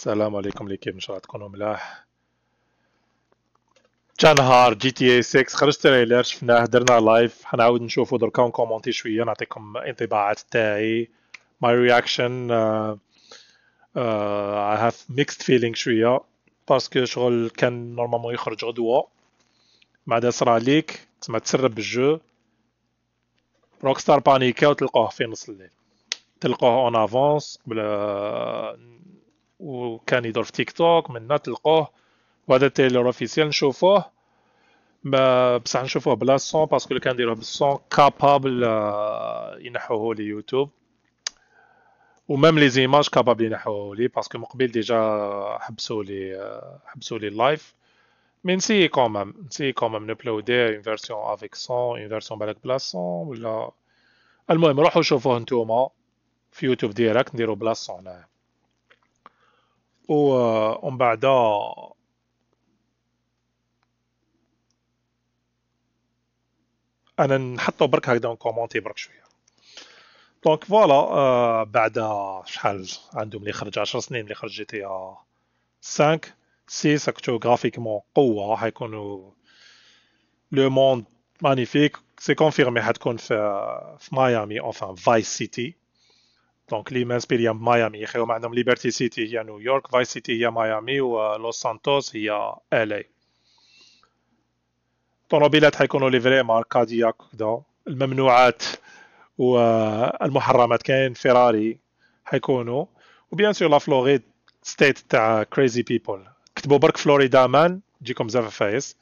السلام عليكم ليكيب ان شاء الله تكونوا ملاح جا نهار جي تي اي 6 خرجت تريلر شفناه درنا لايف حنعاود نشوفو دركا نكومونتي شويه نعطيكم انطباعات تاعي ماي رياكشن اي هاف ميكست فيلينغ شويه باسكو شغل كان نورمالمون يخرج غدوه مع دا صرا ليك تما تسرب بالجو روكستار بانيكا وتلقوه في نص الليل تلقوه اون افونس قبل وكان يدور في تيك توك منا تلقوه وهذا تيلور اوفيسيال نشوفوه ما بصح نشوفوه بلا سون باسكو اللي كان يديروه بالسون كابابل آه، ينحوه ليوتيوب يوتيوب ومام لي زيماج كابابل ينحوه لي باسكو من قبل ديجا حبسوا لي آه، حبسوا لي اللايف مي نسيي كومام نسيي كومام نبلودي اون فيرسيون افيك سون اون فيرسيون بلاك بلا سون ولا المهم روحوا شوفوه نتوما في يوتيوب ديريكت نديرو بلا سون هنايا ومن بعدها انا نحطو برك هكذا نكومونتي برك شويه دونك فوالا آه، بعد شحال عندهم ملي خرج 10 سنين ملي خرج جي تي 5 6 اكتو غرافيكمون قوه حيكونوا لو موند مانيفيك سي كونفيرمي حتكون في في ميامي اوفان فايس سيتي دونك لي ليمانز هي ميامي ما عندهم ليبرتي سيتي هي نيويورك فايس سيتي هي ميامي ولوس سانتوس هي اي الطوموبيلات حيكونوا لي فري مارك كادياك كدا الممنوعات والمحرمات كاين فيراري حيكونوا وبيان سور لا فلوريد ستيت تاع كريزي بيبول كتبوا برك فلوريدا مان تجيكم بزاف فايس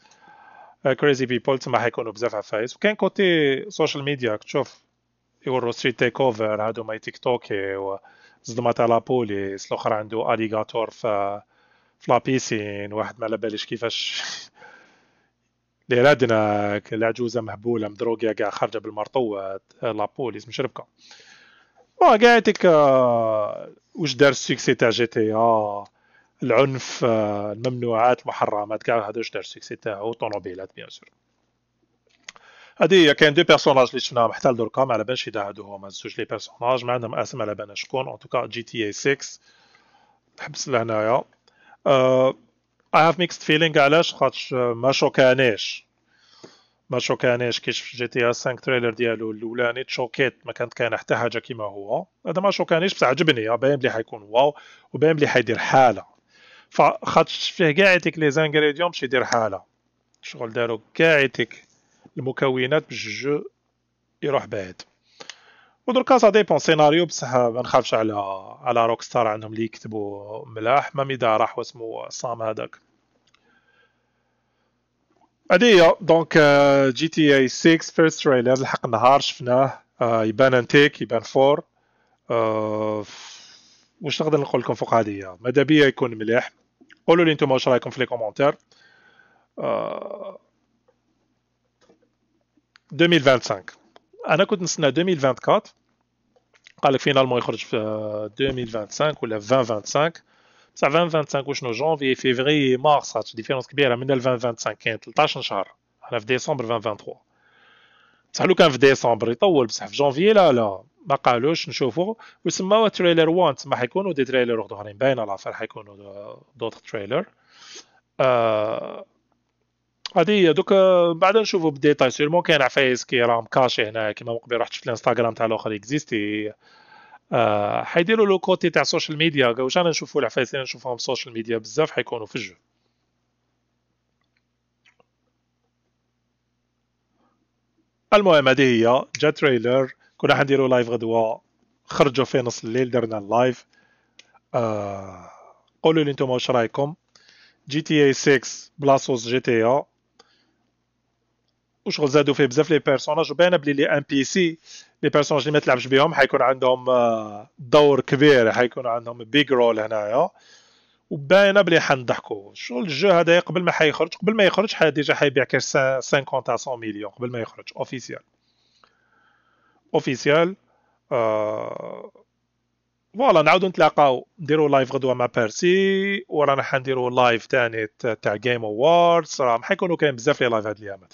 كريزي بيبول تما حيكونوا بزاف عفايس وكاين كوتي سوشيال ميديا تشوف يورو ستريت تيك اوفر هادو ما و وصدمة على لابوليس الاخر عندو اليغاتور ف فلابيسين واحد ما على باليش كيفاش اللي رادنا العجوزة مهبولة مدروقة كاع خارجة بالمرطوة لابوليس مشربكة وا كاع يعطيك واش دار السيكسي تاع جي تي اه العنف الممنوعات المحرمات كاع هذا واش دار السيكسي تاعو الطوموبيلات بيان سور هذه كاين دو بيرسوناج اللي شفناهم حتى لدركا ما على بالش اذا هادو هما زوج لي بيرسوناج ما عندهم اسم على بالنا شكون اون توكا جي تي اي 6 حبس لهنايا اي هاف ميكست فيلينغ علاش خاطش آه، ما شوكانيش ما شوكانيش كي شفت جي تي اي 5 تريلر ديالو الاولاني تشوكيت ما كانت كاينه حتى حاجه كيما هو هذا ما شوكانيش بصح عجبني آه، باين بلي حيكون واو وباين بلي حيدير حاله فخاطش فيه كاع هذيك لي زانغريديون باش يدير حاله شغل دارو كاع هذيك المكونات باش الجو يروح بعيد ودركا سا ديبون سيناريو بصح ما نخافش على على روك ستار عندهم اللي يكتبوا ملاح ما ميدا راح واسمو صام هذاك هادي هي دونك euh, جي تي اي 6 فيرست تريلر الحق نهار شفناه آه، يبان انتيك يبان فور آه، واش نقدر نقول لكم فوق هادي ماذا بيا يكون مليح قولوا لي نتوما واش رايكم في لي كومونتير 2025 انا كنت نستنى 2024 قال لك فينالمون يخرج في 2025 ولا 2025 بصح 2025 وشنو جونفي فيفري مارس هاد ديفيرونس كبيره من 2025 كاين 13 شهر انا في ديسمبر 2023 بصح لو كان في ديسمبر يطول بصح في جونفي لا لا ما قالوش نشوفوا وسماو تريلر 1 تما حيكونوا دي تريلر اخرين باينه لافير حيكونوا دوتر تريلر آه هي دوك بعدا نشوفوا بالديتاي سيرمون كاين عفايس كي راهم كاشي هنا كيما قبل رحت شفت الانستغرام تاع الاخر اكزيستي آه حيديروا لو كوتي تاع السوشيال ميديا واش انا نشوفوا العفايس اللي نشوفهم في السوشيال ميديا بزاف حيكونوا في الجو المهم هذه هي جا تريلر كنا حنديروا لايف غدوه خرجوا في نص الليل درنا اللايف آه قولوا لي انتم واش رايكم جي تي اي 6 بلاصوص جي تي اي وشغل زادوا فيه بزاف لي بيرسوناج وباينه بلي لي ام بي سي لي بيرسوناج اللي ما تلعبش بهم حيكون عندهم آه، دور كبير حيكون عندهم بيج رول هنايا وباينه بلي حنضحكوا شغل الجو هذا قبل ما حيخرج قبل ما يخرج حي ديجا حيبيع كاش 50 تا 100 مليون قبل ما يخرج اوفيسيال اوفيسيال آه فوالا نعاودو نتلاقاو نديرو لايف غدوه مع بيرسي ورانا حنديرو لايف تاني تاع جيم اووردز راه حيكونوا كاين بزاف لي لايف هاد الايامات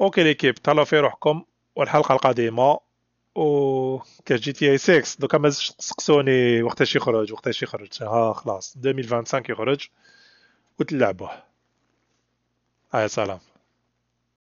اوكي ليكيب تهلاو في روحكم والحلقه القادمه و جي تي اي 6 دوكا ما تسقسوني وقتاش يخرج وقتاش يخرج ها خلاص 2025 يخرج وتلعبوه هاي آه، سلام